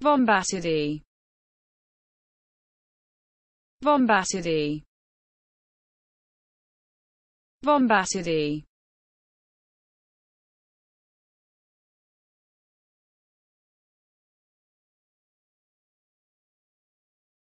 Bombacity. Bombacity. Bombacity.